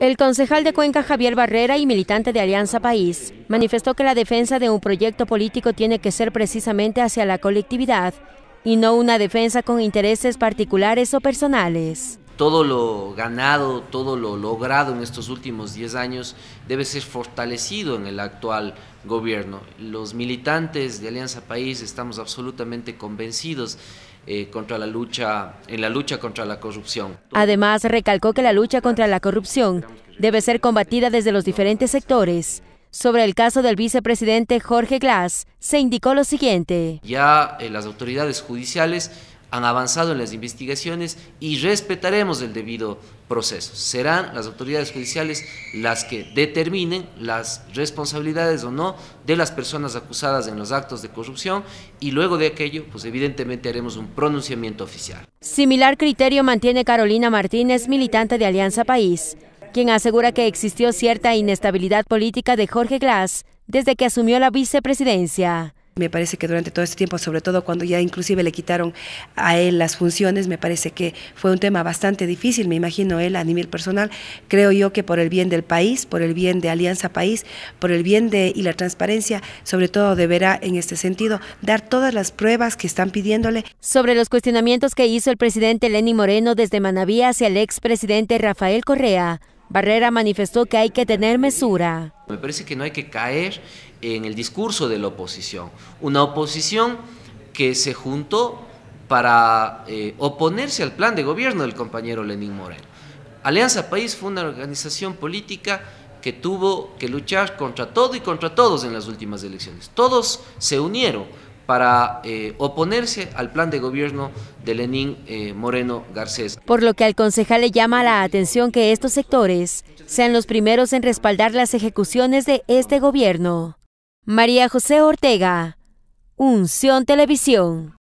El concejal de Cuenca Javier Barrera y militante de Alianza País manifestó que la defensa de un proyecto político tiene que ser precisamente hacia la colectividad y no una defensa con intereses particulares o personales todo lo ganado, todo lo logrado en estos últimos 10 años debe ser fortalecido en el actual gobierno. Los militantes de Alianza País estamos absolutamente convencidos eh, contra la lucha, en la lucha contra la corrupción. Además, recalcó que la lucha contra la corrupción debe ser combatida desde los diferentes sectores. Sobre el caso del vicepresidente Jorge Glass, se indicó lo siguiente. Ya eh, las autoridades judiciales han avanzado en las investigaciones y respetaremos el debido proceso. Serán las autoridades judiciales las que determinen las responsabilidades o no de las personas acusadas en los actos de corrupción y luego de aquello, pues evidentemente haremos un pronunciamiento oficial. Similar criterio mantiene Carolina Martínez, militante de Alianza País, quien asegura que existió cierta inestabilidad política de Jorge Glass desde que asumió la vicepresidencia me parece que durante todo este tiempo, sobre todo cuando ya inclusive le quitaron a él las funciones, me parece que fue un tema bastante difícil, me imagino él a nivel personal. Creo yo que por el bien del país, por el bien de Alianza País, por el bien de y la transparencia, sobre todo deberá en este sentido dar todas las pruebas que están pidiéndole. Sobre los cuestionamientos que hizo el presidente Lenín Moreno desde Manabí hacia el expresidente Rafael Correa, Barrera manifestó que hay que tener mesura. Me parece que no hay que caer en el discurso de la oposición. Una oposición que se juntó para eh, oponerse al plan de gobierno del compañero Lenín Moreno. Alianza País fue una organización política que tuvo que luchar contra todo y contra todos en las últimas elecciones. Todos se unieron para eh, oponerse al plan de gobierno de Lenín eh, Moreno Garcés. Por lo que al concejal le llama la atención que estos sectores sean los primeros en respaldar las ejecuciones de este gobierno. María José Ortega, Unción Televisión.